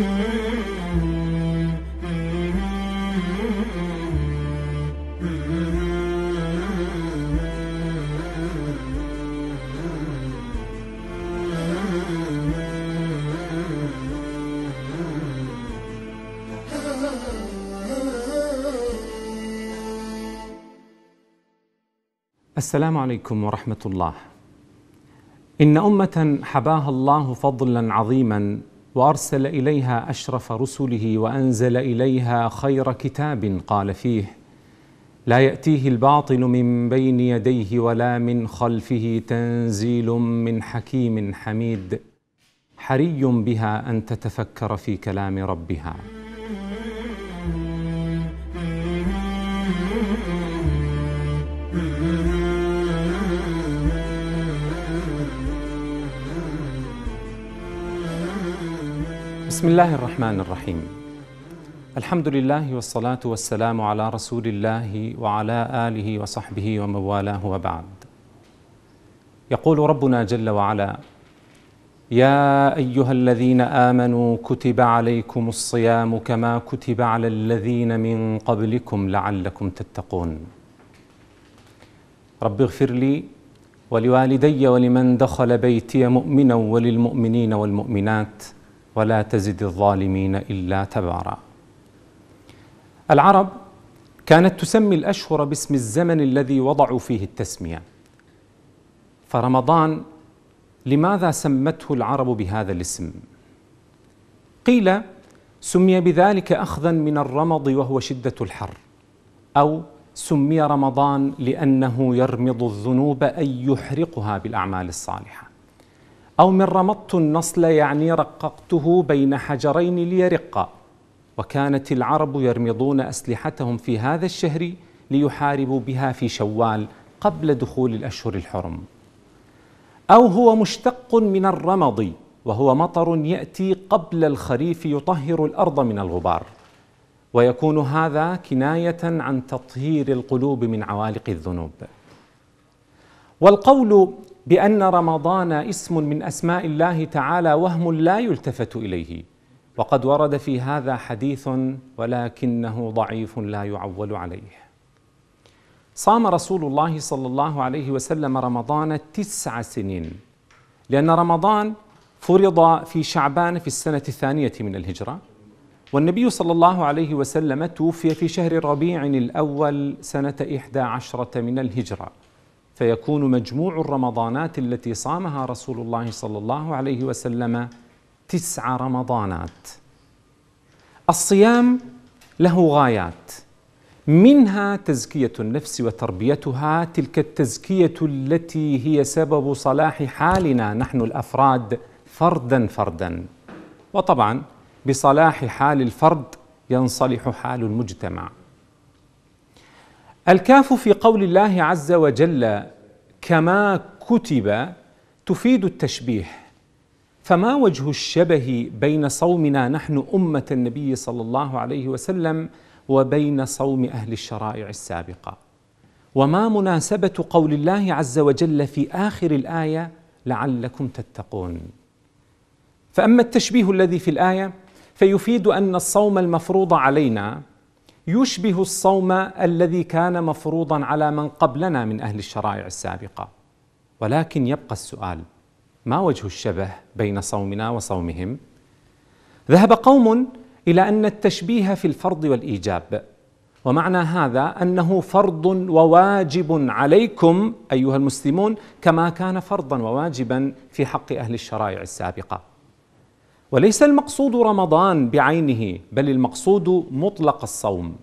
السلام عليكم ورحمه الله ان امه حباها الله فضلا عظيما وارسل اليها اشرف رسله وانزل اليها خير كتاب قال فيه لا ياتيه الباطل من بين يديه ولا من خلفه تنزيل من حكيم حميد حري بها ان تتفكر في كلام ربها بسم الله الرحمن الرحيم الحمد لله والصلاة والسلام على رسول الله وعلى آله وصحبه ومن والاه وبعد يقول ربنا جل وعلا يا أيها الذين آمنوا كتب عليكم الصيام كما كتب على الذين من قبلكم لعلكم تتقون رب اغفر لي ولوالدي ولمن دخل بيتي مؤمنا وللمؤمنين والمؤمنات ولا تزد الظالمين الا تبارا العرب كانت تسمي الاشهر باسم الزمن الذي وضعوا فيه التسميه فرمضان لماذا سمته العرب بهذا الاسم قيل سمي بذلك اخذا من الرمض وهو شده الحر او سمي رمضان لانه يرمض الذنوب اي يحرقها بالاعمال الصالحه أو من رمضت النصل يعني رققته بين حجرين ليرق وكانت العرب يرمضون أسلحتهم في هذا الشهر ليحاربوا بها في شوال قبل دخول الأشهر الحرم أو هو مشتق من الرمض وهو مطر يأتي قبل الخريف يطهر الأرض من الغبار ويكون هذا كناية عن تطهير القلوب من عوالق الذنوب والقول بأن رمضان اسم من أسماء الله تعالى وهم لا يلتفت إليه وقد ورد في هذا حديث ولكنه ضعيف لا يعول عليه صام رسول الله صلى الله عليه وسلم رمضان تسع سنين لأن رمضان فرض في شعبان في السنة الثانية من الهجرة والنبي صلى الله عليه وسلم توفي في شهر ربيع الأول سنة إحدى عشرة من الهجرة فيكون مجموع الرمضانات التي صامها رسول الله صلى الله عليه وسلم تسع رمضانات الصيام له غايات منها تزكيه النفس وتربيتها تلك التزكيه التي هي سبب صلاح حالنا نحن الافراد فردا فردا وطبعا بصلاح حال الفرد ينصلح حال المجتمع الكاف في قول الله عز وجل كما كتب تفيد التشبيه فما وجه الشبه بين صومنا نحن امه النبي صلى الله عليه وسلم وبين صوم اهل الشرائع السابقه وما مناسبه قول الله عز وجل في اخر الايه لعلكم تتقون فاما التشبيه الذي في الايه فيفيد ان الصوم المفروض علينا يشبه الصوم الذي كان مفروضا على من قبلنا من اهل الشرائع السابقه ولكن يبقى السؤال ما وجه الشبه بين صومنا وصومهم ذهب قوم الى ان التشبيه في الفرض والايجاب ومعنى هذا انه فرض وواجب عليكم ايها المسلمون كما كان فرضا وواجبا في حق اهل الشرائع السابقه وليس المقصود رمضان بعينه بل المقصود مطلق الصوم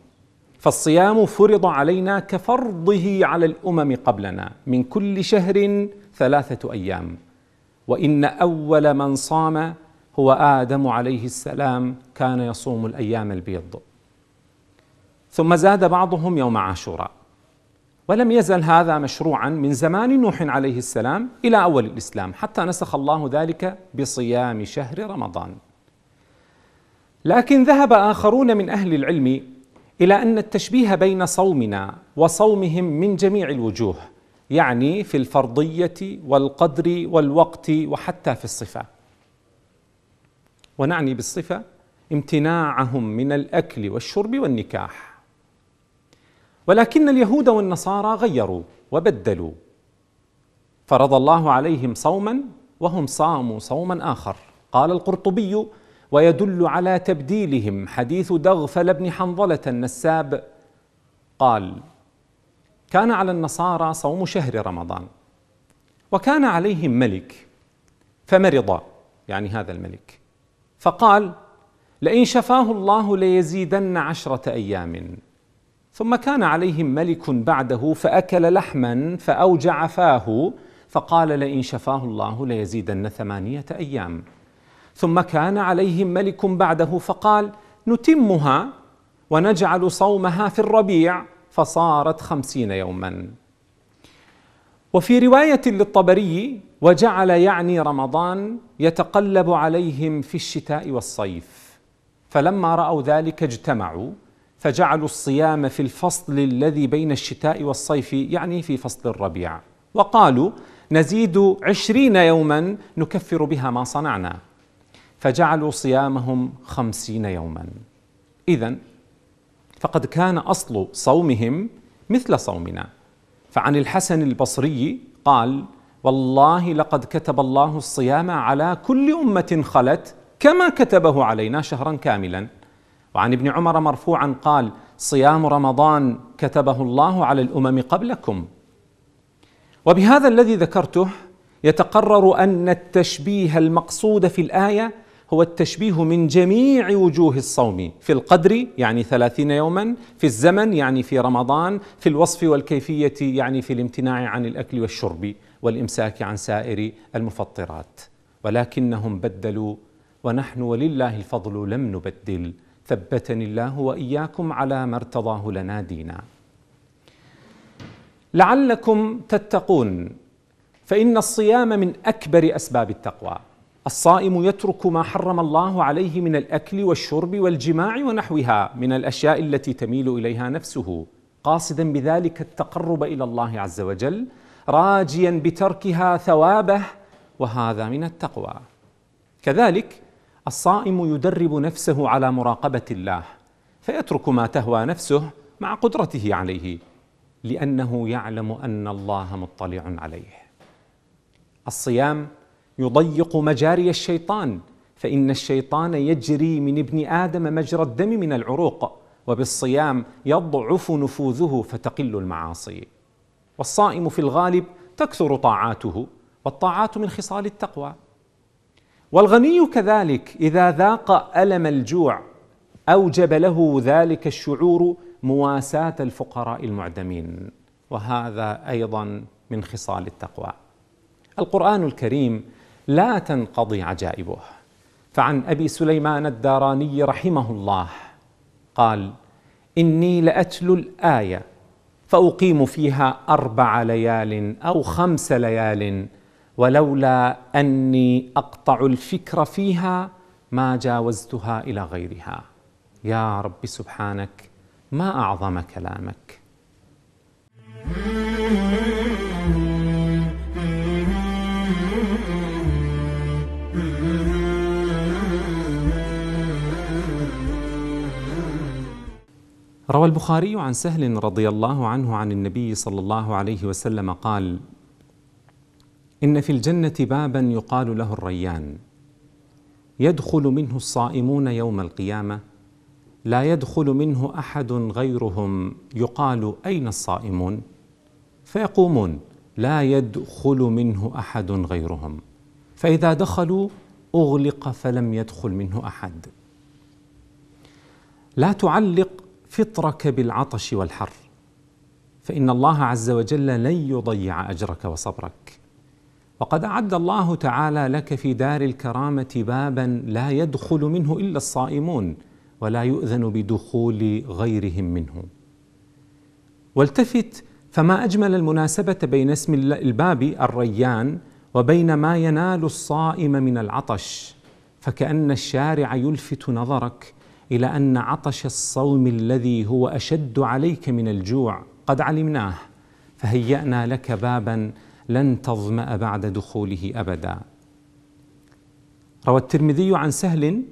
فالصيام فرض علينا كفرضه على الامم قبلنا من كل شهر ثلاثه ايام وان اول من صام هو ادم عليه السلام كان يصوم الايام البيض ثم زاد بعضهم يوم عاشوراء ولم يزل هذا مشروعا من زمان نوح عليه السلام الى اول الاسلام حتى نسخ الله ذلك بصيام شهر رمضان. لكن ذهب اخرون من اهل العلم الى ان التشبيه بين صومنا وصومهم من جميع الوجوه يعني في الفرضيه والقدر والوقت وحتى في الصفه. ونعني بالصفه امتناعهم من الاكل والشرب والنكاح. ولكن اليهود والنصارى غيروا وبدلوا فرض الله عليهم صوما وهم صاموا صوما اخر قال القرطبي ويدل على تبديلهم حديث دغفل بن حنظله النساب قال كان على النصارى صوم شهر رمضان وكان عليهم ملك فمرض يعني هذا الملك فقال لئن شفاه الله ليزيدن عشره ايام ثم كان عليهم ملك بعده فأكل لحما فأوجع فاه فقال لئن شفاه الله ليزيدن ثمانية أيام ثم كان عليهم ملك بعده فقال نتمها ونجعل صومها في الربيع فصارت خمسين يوما وفي رواية للطبري وجعل يعني رمضان يتقلب عليهم في الشتاء والصيف فلما رأوا ذلك اجتمعوا فجعلوا الصيام في الفصل الذي بين الشتاء والصيف يعني في فصل الربيع وقالوا نزيد عشرين يوما نكفر بها ما صنعنا فجعلوا صيامهم خمسين يوما إذا فقد كان أصل صومهم مثل صومنا فعن الحسن البصري قال والله لقد كتب الله الصيام على كل أمة خلت كما كتبه علينا شهرا كاملا وعن ابن عمر مرفوعا قال صيام رمضان كتبه الله على الامم قبلكم وبهذا الذي ذكرته يتقرر ان التشبيه المقصود في الايه هو التشبيه من جميع وجوه الصوم في القدر يعني ثلاثين يوما في الزمن يعني في رمضان في الوصف والكيفية يعني في الامتناع عن الأكل والشرب والإمساك عن سائر المفطرات ولكنهم بدلوا ونحن ولله الفضل لم نبدل ثبتني الله واياكم على ما ارتضاه لنا دينا لعلكم تتقون فان الصيام من اكبر اسباب التقوى الصائم يترك ما حرم الله عليه من الاكل والشرب والجماع ونحوها من الاشياء التي تميل اليها نفسه قاصدا بذلك التقرب الى الله عز وجل راجيا بتركها ثوابه وهذا من التقوى كذلك الصائم يدرب نفسه على مراقبه الله فيترك ما تهوى نفسه مع قدرته عليه لانه يعلم ان الله مطلع عليه الصيام يضيق مجاري الشيطان فان الشيطان يجري من ابن ادم مجرى الدم من العروق وبالصيام يضعف نفوذه فتقل المعاصي والصائم في الغالب تكثر طاعاته والطاعات من خصال التقوى والغني كذلك إذا ذاق ألم الجوع أوجب له ذلك الشعور مواساة الفقراء المعدمين وهذا أيضا من خصال التقوى القرآن الكريم لا تنقضي عجائبه فعن أبي سليمان الداراني رحمه الله قال إني لأتلو الآية فأقيم فيها أربع ليال أو خمس ليال ولولا اني اقطع الفكر فيها ما جاوزتها الى غيرها يا رب سبحانك ما اعظم كلامك روى البخاري عن سهل رضي الله عنه عن النبي صلى الله عليه وسلم قال إن في الجنة بابا يقال له الريان يدخل منه الصائمون يوم القيامة لا يدخل منه أحد غيرهم يقال أين الصائمون فيقومون لا يدخل منه أحد غيرهم فإذا دخلوا أغلق فلم يدخل منه أحد لا تعلق فطرك بالعطش والحر فإن الله عز وجل لن يضيع أجرك وصبرك وقد اعد الله تعالى لك في دار الكرامه بابا لا يدخل منه الا الصائمون ولا يؤذن بدخول غيرهم منه والتفت فما اجمل المناسبه بين اسم الباب الريان وبين ما ينال الصائم من العطش فكان الشارع يلفت نظرك الى ان عطش الصوم الذي هو اشد عليك من الجوع قد علمناه فهيانا لك بابا لن تظمأ بعد دخوله أبدا روى الترمذي عن سهل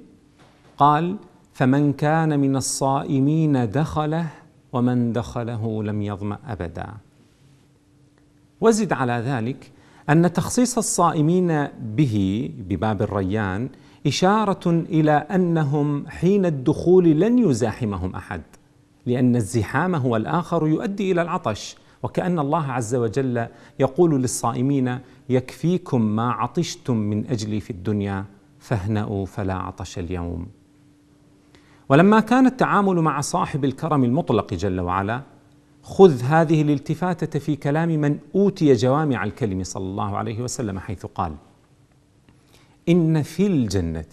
قال فمن كان من الصائمين دخله ومن دخله لم يظمأ أبدا وزد على ذلك أن تخصيص الصائمين به بباب الريان إشارة إلى أنهم حين الدخول لن يزاحمهم أحد لأن الزحام هو الآخر يؤدي إلى العطش وكأن الله عز وجل يقول للصائمين يكفيكم ما عطشتم من أجلي في الدنيا فاهنأوا فلا عطش اليوم ولما كان التعامل مع صاحب الكرم المطلق جل وعلا خذ هذه الالتفاتة في كلام من أوتي جوامع الكلم صلى الله عليه وسلم حيث قال إن في الجنة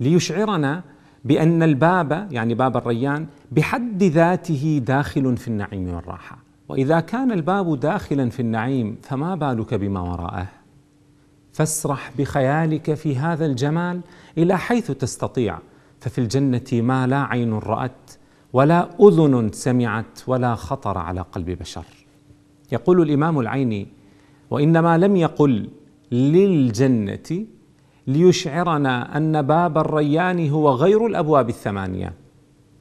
ليشعرنا بأن الباب يعني باب الريان بحد ذاته داخل في النعيم والراحة وإذا كان الباب داخلا في النعيم فما بالك بما وراءه فاسرح بخيالك في هذا الجمال إلى حيث تستطيع ففي الجنة ما لا عين رأت ولا أذن سمعت ولا خطر على قلب بشر يقول الإمام العيني وإنما لم يقل للجنة ليشعرنا ان باب الريان هو غير الابواب الثمانيه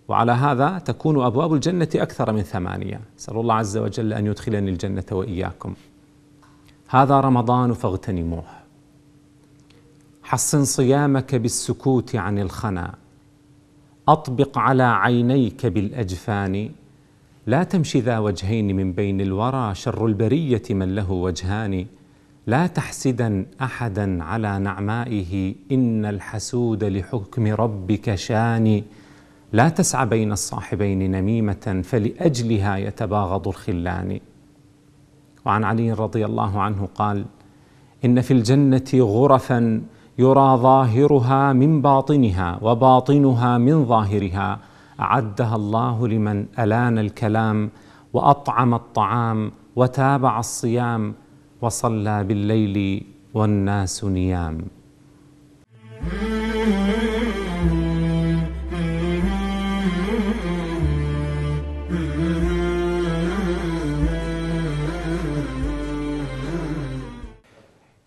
وعلى هذا تكون ابواب الجنه اكثر من ثمانيه اسال الله عز وجل ان يدخلني الجنه واياكم هذا رمضان فاغتنموه حصن صيامك بالسكوت عن الخنا اطبق على عينيك بالاجفان لا تمشي ذا وجهين من بين الورى شر البريه من له وجهان لا تحسدا احدا على نعمائه ان الحسود لحكم ربك شاني لا تسعى بين الصاحبين نميمه فلاجلها يتباغض الخلان وعن علي رضي الله عنه قال ان في الجنه غرفا يرى ظاهرها من باطنها وباطنها من ظاهرها اعدها الله لمن الان الكلام واطعم الطعام وتابع الصيام وصلى بالليل والناس نيام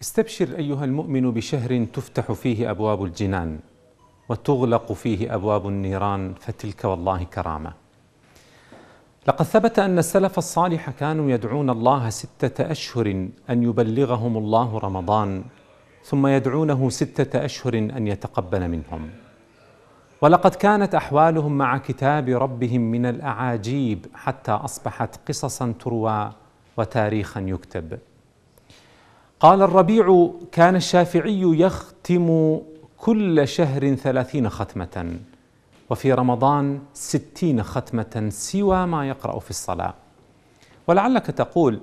استبشر ايها المؤمن بشهر تفتح فيه ابواب الجنان وتغلق فيه ابواب النيران فتلك والله كرامه لقد ثبت أن السلف الصالح كانوا يدعون الله ستة أشهر أن يبلغهم الله رمضان ثم يدعونه ستة أشهر أن يتقبل منهم ولقد كانت أحوالهم مع كتاب ربهم من الأعاجيب حتى أصبحت قصصا تروى وتاريخا يكتب قال الربيع كان الشافعي يختم كل شهر ثلاثين ختمة وفي رمضان ستين ختمة سوى ما يقرأ في الصلاة ولعلك تقول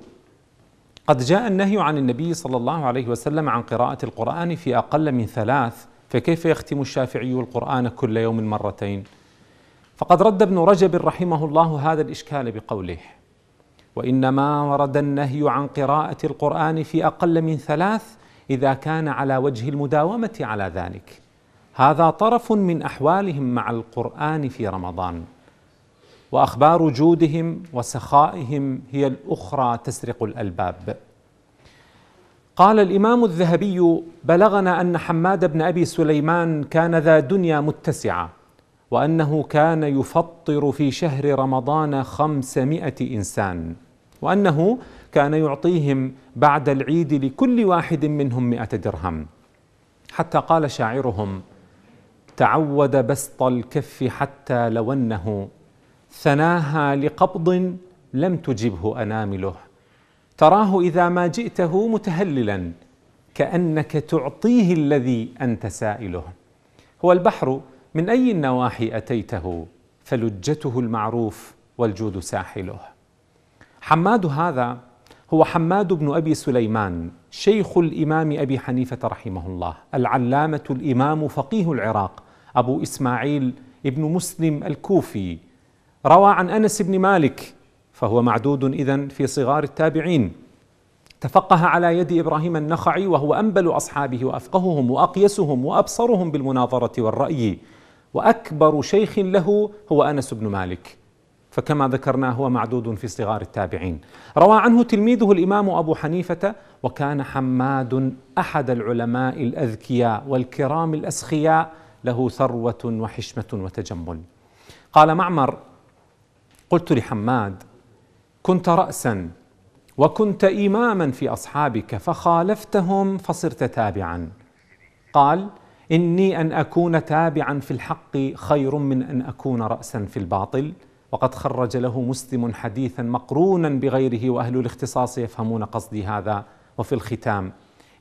قد جاء النهي عن النبي صلى الله عليه وسلم عن قراءة القرآن في أقل من ثلاث فكيف يختم الشافعي القرآن كل يوم مرتين فقد رد ابن رجب رحمه الله هذا الإشكال بقوله وإنما ورد النهي عن قراءة القرآن في أقل من ثلاث إذا كان على وجه المداومة على ذلك هذا طرف من احوالهم مع القران في رمضان واخبار جودهم وسخائهم هي الاخرى تسرق الالباب قال الامام الذهبي بلغنا ان حماد بن ابي سليمان كان ذا دنيا متسعه وانه كان يفطر في شهر رمضان خمسمائه انسان وانه كان يعطيهم بعد العيد لكل واحد منهم مائه درهم حتى قال شاعرهم تعود بسط الكف حتى لونه ثناها لقبض لم تجبه انامله تراه اذا ما جئته متهللا كانك تعطيه الذي انت سائله هو البحر من اي النواحي اتيته فلجته المعروف والجود ساحله حماد هذا هو حماد بن ابي سليمان شيخ الامام ابي حنيفه رحمه الله العلامه الامام فقيه العراق أبو إسماعيل ابن مسلم الكوفي روى عن أنس بن مالك فهو معدود إذا في صغار التابعين تفقه على يد إبراهيم النخعي وهو أنبل أصحابه وأفقههم وأقيسهم وأبصرهم بالمناظرة والرأي وأكبر شيخ له هو أنس بن مالك فكما ذكرنا هو معدود في صغار التابعين روى عنه تلميذه الإمام أبو حنيفة وكان حماد أحد العلماء الأذكياء والكرام الأسخياء له ثروة وحشمة وتجمل قال معمر قلت لحماد كنت رأسا وكنت إماما في أصحابك فخالفتهم فصرت تابعا قال إني أن أكون تابعا في الحق خير من أن أكون رأسا في الباطل وقد خرج له مسلم حديثا مقرونا بغيره واهل الاختصاص يفهمون قصدي هذا وفي الختام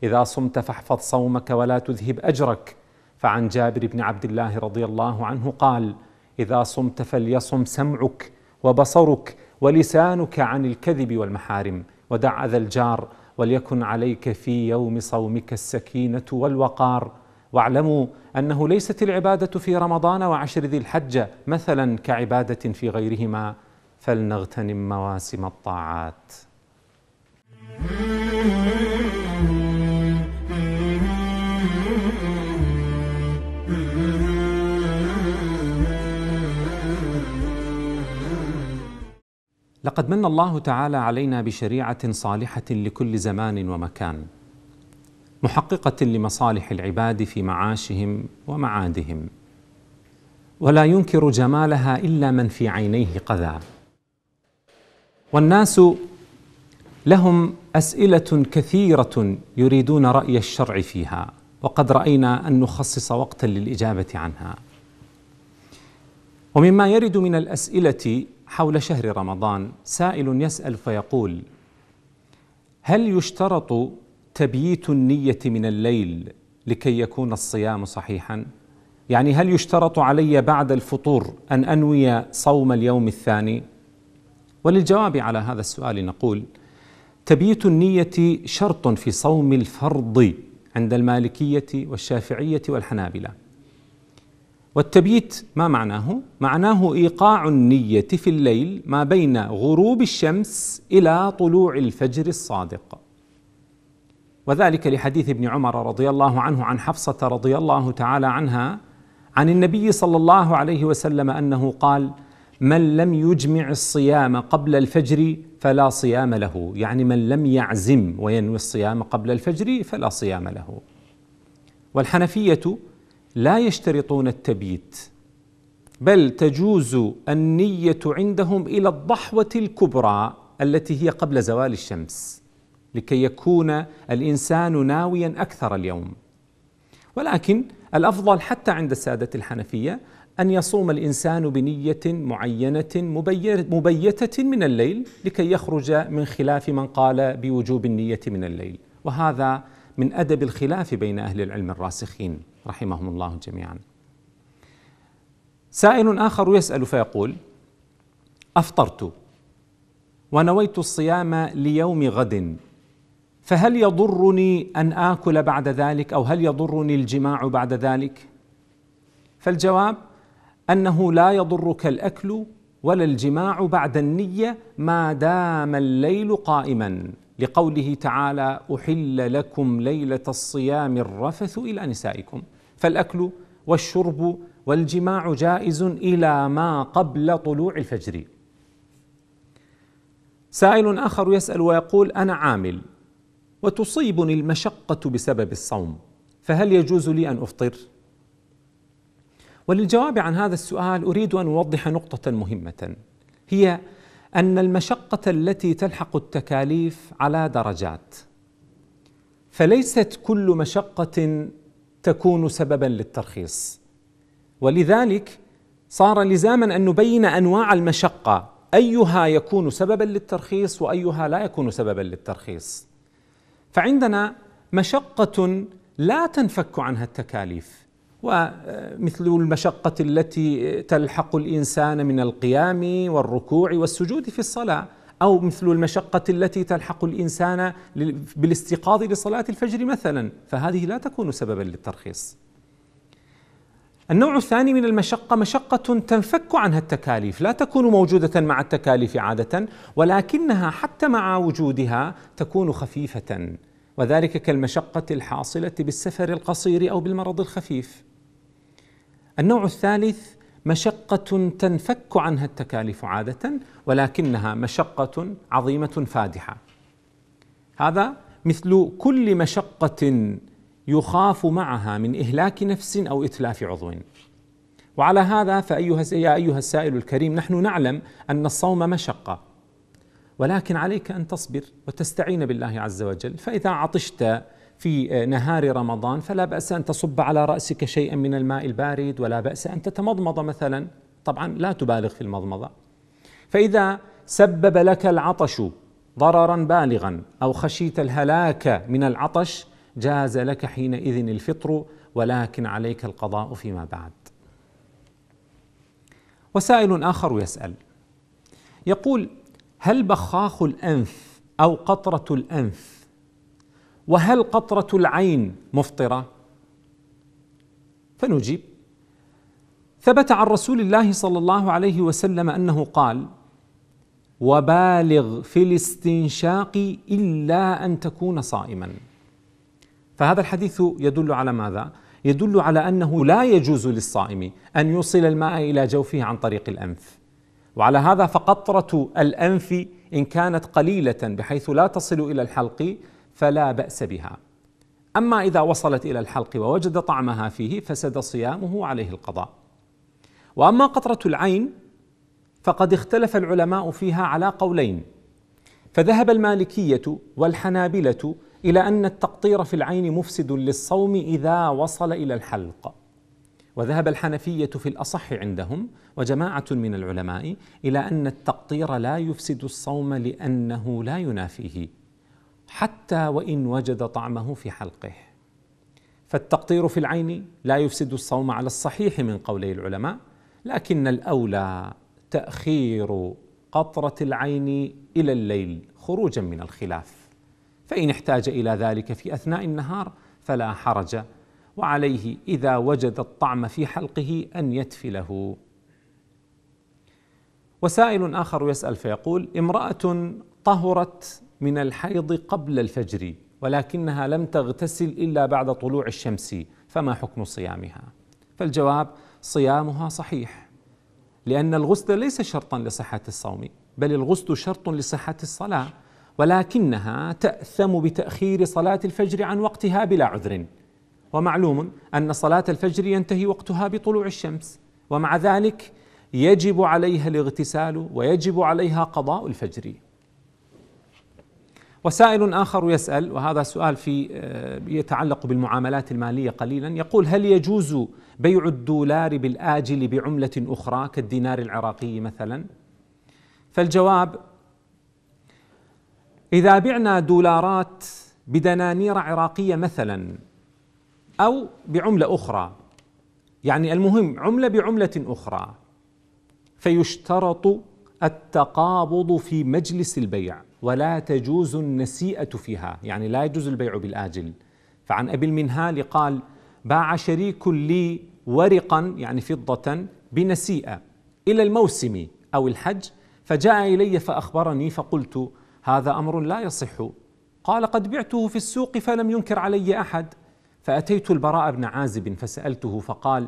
اذا صمت فاحفظ صومك ولا تذهب اجرك فعن جابر بن عبد الله رضي الله عنه قال اذا صمت فليصم سمعك وبصرك ولسانك عن الكذب والمحارم ودع اذى الجار وليكن عليك في يوم صومك السكينه والوقار واعلموا انه ليست العباده في رمضان وعشر ذي الحجه مثلا كعباده في غيرهما فلنغتنم مواسم الطاعات لقد من الله تعالى علينا بشريعه صالحه لكل زمان ومكان محققه لمصالح العباد في معاشهم ومعادهم ولا ينكر جمالها الا من في عينيه قذى والناس لهم اسئله كثيره يريدون راي الشرع فيها وقد راينا ان نخصص وقتا للاجابه عنها ومما يرد من الاسئله حول شهر رمضان سائل يسأل فيقول هل يشترط تبييت النية من الليل لكي يكون الصيام صحيحا؟ يعني هل يشترط علي بعد الفطور أن أنوي صوم اليوم الثاني؟ وللجواب على هذا السؤال نقول تبييت النية شرط في صوم الفرض عند المالكية والشافعية والحنابلة والتبييت ما معناه؟ معناه ايقاع النية في الليل ما بين غروب الشمس الى طلوع الفجر الصادق. وذلك لحديث ابن عمر رضي الله عنه عن حفصة رضي الله تعالى عنها عن النبي صلى الله عليه وسلم انه قال: من لم يجمع الصيام قبل الفجر فلا صيام له، يعني من لم يعزم وينوي الصيام قبل الفجر فلا صيام له. والحنفية لا يشترطون التبييت بل تجوز النية عندهم إلى الضحوة الكبرى التي هي قبل زوال الشمس لكي يكون الإنسان ناويا أكثر اليوم ولكن الأفضل حتى عند السادة الحنفية أن يصوم الإنسان بنية معينة مبيتة من الليل لكي يخرج من خلاف من قال بوجوب النية من الليل وهذا من أدب الخلاف بين أهل العلم الراسخين رحمهم الله جميعا سائل اخر يسال فيقول افطرت ونويت الصيام ليوم غد فهل يضرني ان اكل بعد ذلك او هل يضرني الجماع بعد ذلك فالجواب انه لا يضرك الاكل ولا الجماع بعد النيه ما دام الليل قائما لقوله تعالى احل لكم ليله الصيام الرفث الى نسائكم فالاكل والشرب والجماع جائز الى ما قبل طلوع الفجر سائل اخر يسال ويقول انا عامل وتصيبني المشقه بسبب الصوم فهل يجوز لي ان افطر وللجواب عن هذا السؤال اريد ان اوضح نقطه مهمه هي أن المشقة التي تلحق التكاليف على درجات فليست كل مشقة تكون سببا للترخيص ولذلك صار لزاما أن نبين أنواع المشقة أيها يكون سببا للترخيص وأيها لا يكون سببا للترخيص فعندنا مشقة لا تنفك عنها التكاليف ومثل المشقة التي تلحق الإنسان من القيام والركوع والسجود في الصلاة أو مثل المشقة التي تلحق الإنسان بالاستيقاظ لصلاة الفجر مثلا فهذه لا تكون سببا للترخيص النوع الثاني من المشقة مشقة تنفك عنها التكاليف لا تكون موجودة مع التكاليف عادة ولكنها حتى مع وجودها تكون خفيفة وذلك كالمشقة الحاصلة بالسفر القصير أو بالمرض الخفيف النوع الثالث مشقة تنفك عنها التكاليف عادة ولكنها مشقة عظيمة فادحة. هذا مثل كل مشقة يخاف معها من إهلاك نفس أو إتلاف عضو. وعلى هذا فأيها يا أيها السائل الكريم نحن نعلم أن الصوم مشقة ولكن عليك أن تصبر وتستعين بالله عز وجل فإذا عطشت في آه، نهار رمضان فلا بأس أن تصب على رأسك شيئا من الماء البارد ولا بأس أن تتمضمض مثلا طبعا لا تبالغ في المضمضة فإذا سبب لك العطش ضررا بالغا أو خشيت الهلاك من العطش جاز لك حينئذ الفطر ولكن عليك القضاء فيما بعد وسائل آخر يسأل يقول هل بخاخ الأنف أو قطرة الأنف وهل قطرة العين مفطرة؟ فنجيب ثبت عن رسول الله صلى الله عليه وسلم أنه قال وبالغ في الاستنشاق إلا أن تكون صائما فهذا الحديث يدل على ماذا؟ يدل على أنه لا يجوز للصائم أن يوصل الماء إلى جوفه عن طريق الأنف وعلى هذا فقطرة الأنف إن كانت قليلة بحيث لا تصل إلى الحلق فلا بأس بها أما إذا وصلت إلى الحلق ووجد طعمها فيه فسد صيامه عليه القضاء وأما قطرة العين فقد اختلف العلماء فيها على قولين فذهب المالكية والحنابلة إلى أن التقطير في العين مفسد للصوم إذا وصل إلى الحلق وذهب الحنفية في الأصح عندهم وجماعة من العلماء إلى أن التقطير لا يفسد الصوم لأنه لا ينافيه حتى وان وجد طعمه في حلقه فالتقطير في العين لا يفسد الصوم على الصحيح من قولي العلماء لكن الاولى تاخير قطره العين الى الليل خروجا من الخلاف فان احتاج الى ذلك في اثناء النهار فلا حرج وعليه اذا وجد الطعم في حلقه ان يتفله وسائل اخر يسال فيقول امراه طهرت من الحيض قبل الفجر ولكنها لم تغتسل الا بعد طلوع الشمس فما حكم صيامها؟ فالجواب صيامها صحيح لان الغسل ليس شرطا لصحه الصوم بل الغسل شرط لصحه الصلاه ولكنها تاثم بتاخير صلاه الفجر عن وقتها بلا عذر ومعلوم ان صلاه الفجر ينتهي وقتها بطلوع الشمس ومع ذلك يجب عليها الاغتسال ويجب عليها قضاء الفجر وسائل آخر يسأل وهذا سؤال في آه، يتعلق بالمعاملات المالية قليلا يقول هل يجوز بيع الدولار بالآجل بعملة أخرى كالدينار العراقي مثلا فالجواب إذا بعنا دولارات بدنانير عراقية مثلا أو بعملة أخرى يعني المهم عملة بعملة أخرى فيشترط التقابض في مجلس البيع ولا تجوز النسيئة فيها يعني لا يجوز البيع بالآجل فعن أبي المنهال قال باع شريك لي ورقا يعني فضة بنسيئة إلى الموسم أو الحج فجاء إلي فأخبرني فقلت هذا أمر لا يصح قال قد بعته في السوق فلم ينكر علي أحد فأتيت البراء بن عازب فسألته فقال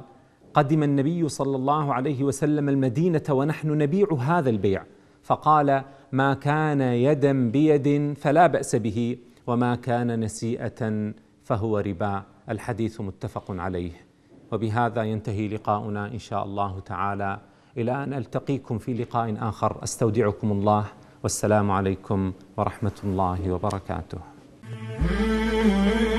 قدم النبي صلى الله عليه وسلم المدينة ونحن نبيع هذا البيع فقال ما كان يدا بيد فلا باس به وما كان نسيئه فهو ربا الحديث متفق عليه وبهذا ينتهي لقاؤنا ان شاء الله تعالى الى ان التقيكم في لقاء اخر استودعكم الله والسلام عليكم ورحمه الله وبركاته.